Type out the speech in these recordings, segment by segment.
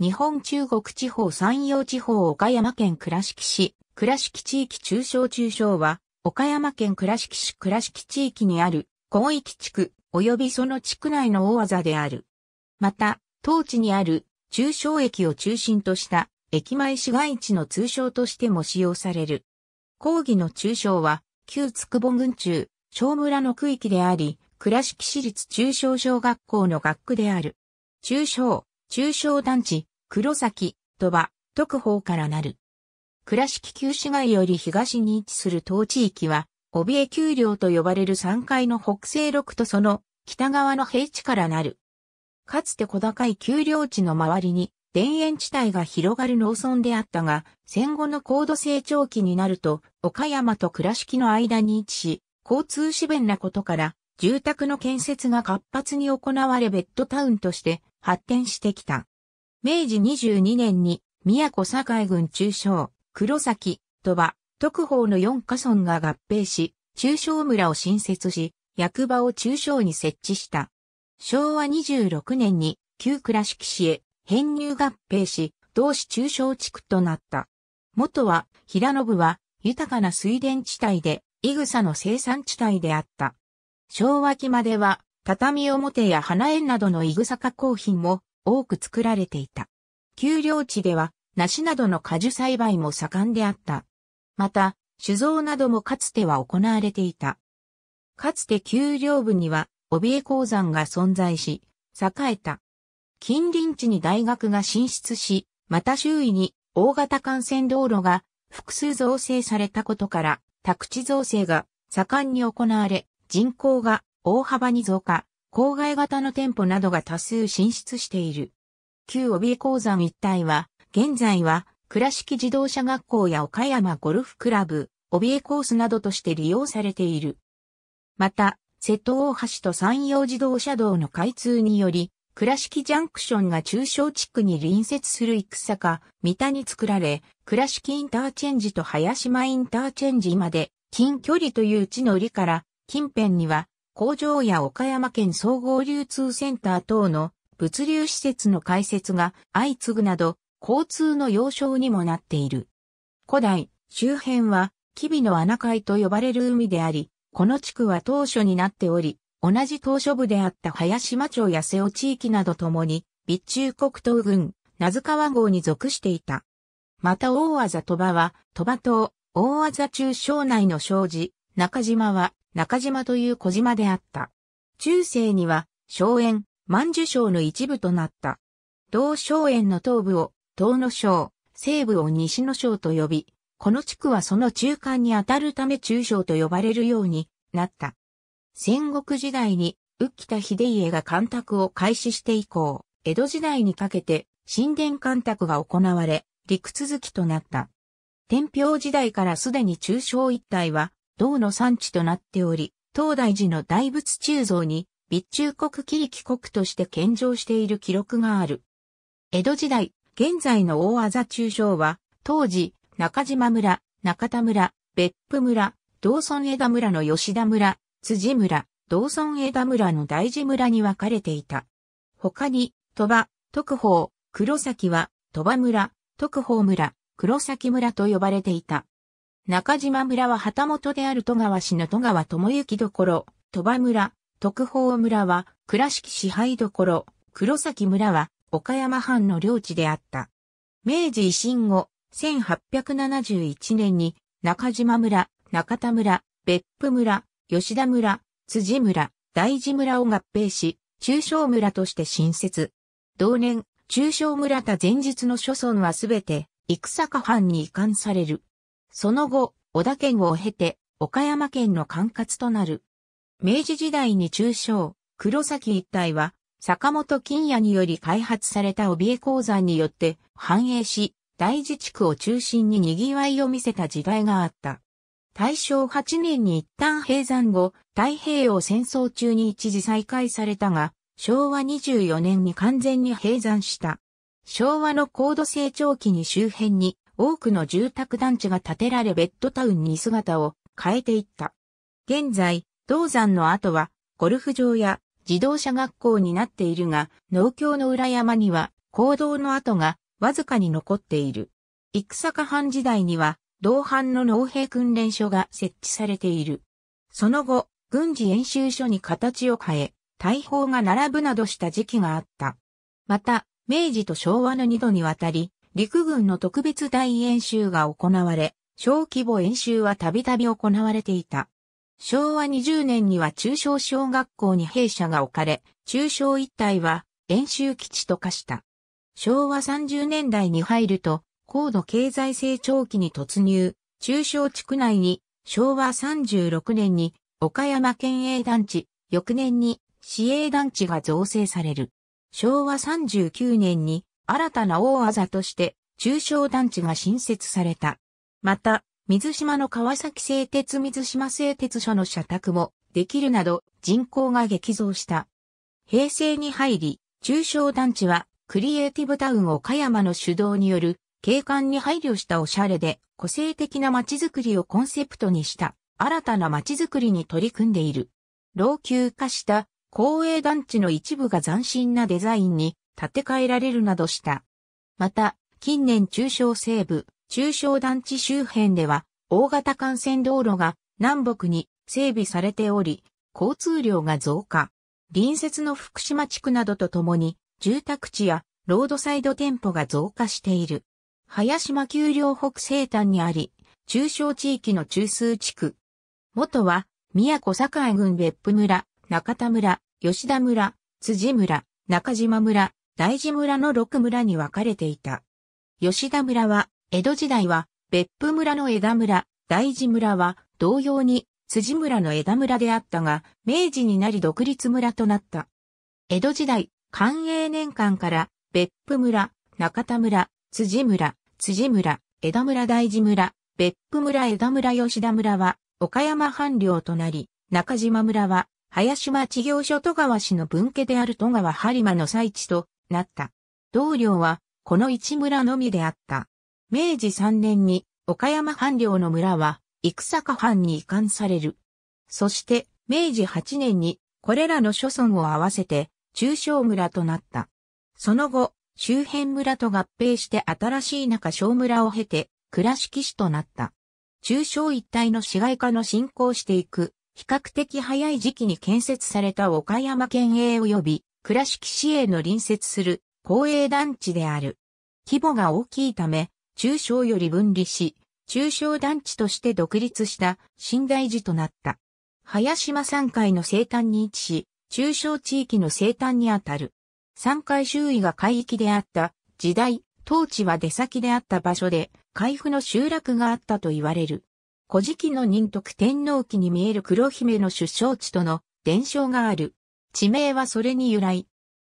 日本中国地方山陽地方岡山県倉敷市、倉敷地域中小中小は、岡山県倉敷市倉敷地域にある広域地区及びその地区内の大技である。また、当地にある中小駅を中心とした駅前市街地の通称としても使用される。講義の中小は、旧つくぼ郡中、小村の区域であり、倉敷市立中小小学校の学区である。中小、中小団地、黒崎、鳥羽、徳宝からなる。倉敷旧市街より東に位置する当地域は、帯江丘陵と呼ばれる山階の北西麓とその北側の平地からなる。かつて小高い丘陵地の周りに田園地帯が広がる農村であったが、戦後の高度成長期になると、岡山と倉敷の間に位置し、交通支弁なことから、住宅の建設が活発に行われベッドタウンとして発展してきた。明治22年に、宮古境郡中小、黒崎、鳥羽、特報の四家村が合併し、中小村を新設し、役場を中小に設置した。昭和26年に、旧倉敷市へ編入合併し、同市中小地区となった。元は、平信は、豊かな水田地帯で、イグサの生産地帯であった。昭和期までは、畳表や花園などのいグサ加工品も多く作られていた。丘陵地では、梨などの果樹栽培も盛んであった。また、酒造などもかつては行われていた。かつて丘陵部には、帯江鉱山が存在し、栄えた。近隣地に大学が進出し、また周囲に大型幹線道路が複数造成されたことから、宅地造成が盛んに行われ、人口が大幅に増加、郊外型の店舗などが多数進出している。旧帯江鉱山一帯は、現在は、倉敷自動車学校や岡山ゴルフクラブ、帯江コースなどとして利用されている。また、瀬戸大橋と山陽自動車道の開通により、倉敷ジャンクションが中小地区に隣接する戦か、三田に作られ、倉敷インターチェンジと林間インターチェンジまで、近距離という地の利から、近辺には、工場や岡山県総合流通センター等の物流施設の開設が相次ぐなど、交通の要衝にもなっている。古代、周辺は、吉備の穴海と呼ばれる海であり、この地区は当初になっており、同じ島初部であった林間町や瀬尾地域などともに、備中国東軍、名塚和号に属していた。また大技鳥羽は、鳥羽島、大技中省内の障子、中島は、中島という小島であった。中世には、荘園、万寿省の一部となった。同荘園の東部を、東野省、西部を西野省と呼び、この地区はその中間にあたるため中省と呼ばれるようになった。戦国時代に、浮田秀家が干拓を開始して以降、江戸時代にかけて神殿干拓が行われ、陸続きとなった。天平時代からすでに中小一帯は銅の産地となっており、東大寺の大仏鋳造に、備中国切帰国として献上している記録がある。江戸時代、現在の大あざ中将は、当時、中島村、中田村、別府村、道村枝村の吉田村、辻村、道村枝村の大寺村に分かれていた。他に、鳥羽、徳宝、黒崎は、鳥羽村、徳宝村、黒崎村と呼ばれていた。中島村は旗本である戸川氏の戸川智之どころ、戸場村、徳宝村は倉敷支配どころ、黒崎村は岡山藩の領地であった。明治維新後、1871年に中島村、中田村、別府村、吉田村、辻村、大寺村を合併し、中小村として新設。同年、中小村田前日の諸村はすべて、戦坂藩に移管される。その後、小田県を経て、岡山県の管轄となる。明治時代に中小、黒崎一帯は、坂本金也により開発された帯江鉱山によって繁栄し、大地地区を中心に賑わいを見せた時代があった。大正8年に一旦閉山後、太平洋戦争中に一時再開されたが、昭和24年に完全に閉山した。昭和の高度成長期に周辺に多くの住宅団地が建てられベッドタウンに姿を変えていった。現在、銅山の跡は、ゴルフ場や自動車学校になっているが、農協の裏山には、行道の跡がわずかに残っている。戦坂藩時代には、同藩の農兵訓練所が設置されている。その後、軍事演習所に形を変え、大砲が並ぶなどした時期があった。また、明治と昭和の二度にわたり、陸軍の特別大演習が行われ、小規模演習はたびたび行われていた。昭和20年には中小小学校に兵舎が置かれ、中小一帯は演習基地と化した。昭和30年代に入ると、高度経済成長期に突入、中小地区内に昭和36年に岡山県営団地、翌年に市営団地が造成される。昭和39年に新たな大技として中小団地が新設された。また、水島の川崎製鉄水島製鉄所の社宅もできるなど人口が激増した。平成に入り、中小団地はクリエイティブタウン岡山の主導による景観に配慮したおしゃれで個性的な街づくりをコンセプトにした新たな街づくりに取り組んでいる。老朽化した公営団地の一部が斬新なデザインに建て替えられるなどした。また、近年中小西部、中小団地周辺では、大型幹線道路が南北に整備されており、交通量が増加。隣接の福島地区などとともに、住宅地やロードサイド店舗が増加している。林間丘陵北西端にあり、中小地域の中枢地区。元は、宮古境郡別府村、中田村、吉田村、辻村、中島村、大寺村の六村に分かれていた。吉田村は、江戸時代は、別府村の枝村、大寺村は、同様に、辻村の枝村であったが、明治になり独立村となった。江戸時代、寛永年間から、別府村、中田村、辻村、辻村、枝村大寺村、別府村枝村吉田村は、岡山藩領となり、中島村は、林町業所戸川市の分家である戸川播磨の最地となった。同領は、この一村のみであった。明治3年に、岡山藩領の村は、戦坂藩に移管される。そして、明治8年に、これらの諸村を合わせて、中小村となった。その後、周辺村と合併して新しい中小村を経て、倉敷市となった。中小一帯の市街化の進行していく、比較的早い時期に建設された岡山県営及び倉敷市への隣接する公営団地である。規模が大きいため、中小より分離し、中小団地として独立した新大寺となった。林間山海の西端に位置し、中小地域の西端にあたる。山海周囲が海域であった時代、当地は出先であった場所で、海府の集落があったと言われる。古事記の仁徳天皇記に見える黒姫の出生地との伝承がある。地名はそれに由来。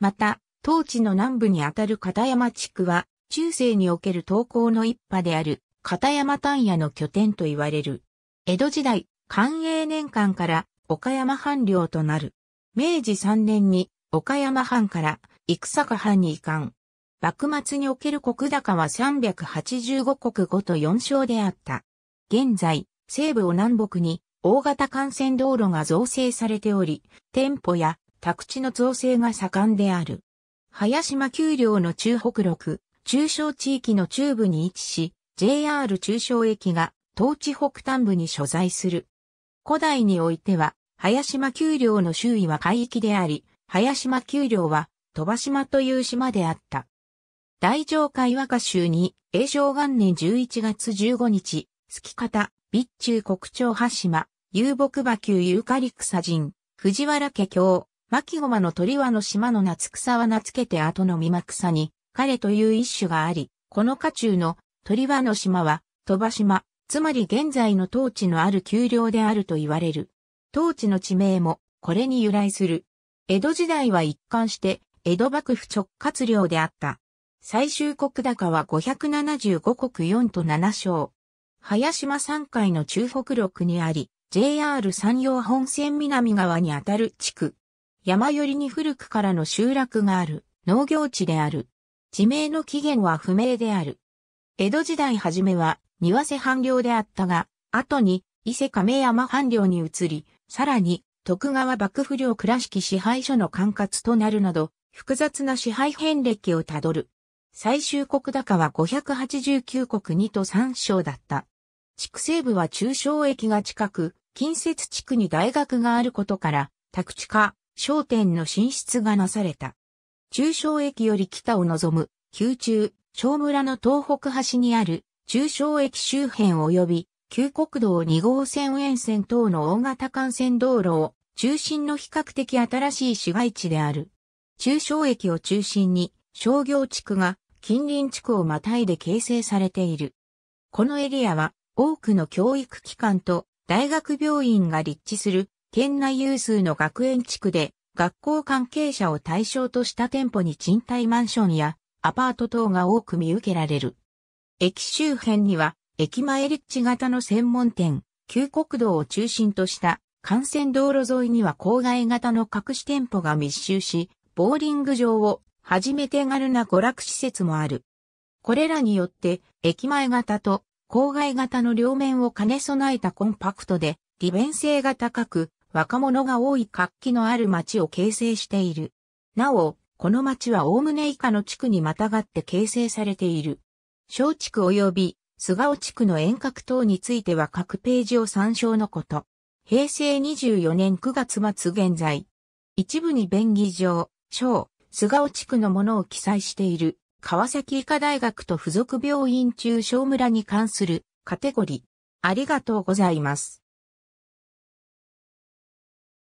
また、当地の南部にあたる片山地区は、中世における東高の一派である、片山丹野の拠点と言われる。江戸時代、寛永年間から岡山藩領となる。明治3年に岡山藩から戦坂藩に移管。幕末における国高は385国5と4勝であった。現在、西部を南北に大型幹線道路が造成されており、店舗や宅地の造成が盛んである。林島丘陵の中北六、中小地域の中部に位置し、JR 中小駅が東地北端部に所在する。古代においては、林島丘陵の周囲は海域であり、林島丘陵は鳥羽島という島であった。大城海和歌集に、永正元年11月15日、月方、備中国町橋島、遊牧馬丘ユーカリクサ人、藤原家京、巻駒の鳥羽の島の夏草は名付けて後の三間草に、彼という一種があり、この家中の鳥羽の島は、鳥羽島、つまり現在の当地のある丘陵であると言われる。当地の地名も、これに由来する。江戸時代は一貫して、江戸幕府直轄領であった。最終国高は575国4と7章。早島山海の中北陸にあり、JR 山陽本線南側にあたる地区。山寄りに古くからの集落がある農業地である。地名の起源は不明である。江戸時代初めは庭瀬藩領であったが、後に伊勢亀山藩領に移り、さらに徳川幕府領倉敷支配所の管轄となるなど、複雑な支配遍歴をたどる。最終国高は589国2と3章だった。地区西部は中小駅が近く、近接地区に大学があることから、宅地化、商店の進出がなされた。中小駅より北を望む、宮中、小村の東北端にある、中小駅周辺及び、旧国道2号線沿線等の大型幹線道路を、中心の比較的新しい市街地である。中小駅を中心に、商業地区が、近隣地区をまたいで形成されている。このエリアは、多くの教育機関と大学病院が立地する県内有数の学園地区で、学校関係者を対象とした店舗に賃貸マンションやアパート等が多く見受けられる。駅周辺には、駅前立地型の専門店、旧国道を中心とした幹線道路沿いには郊外型の隠し店舗が密集し、ボーリング場をはじめ手軽な娯楽施設もある。これらによって、駅前型と郊外型の両面を兼ね備えたコンパクトで、利便性が高く、若者が多い活気のある町を形成している。なお、この町は概ね以下の地区にまたがって形成されている。小地区及び菅尾地区の遠隔等については各ページを参照のこと。平成24年9月末現在。一部に便宜上、小、菅尾地区のものを記載している。川崎医科大学と附属病院中小村に関するカテゴリー。ありがとうございます。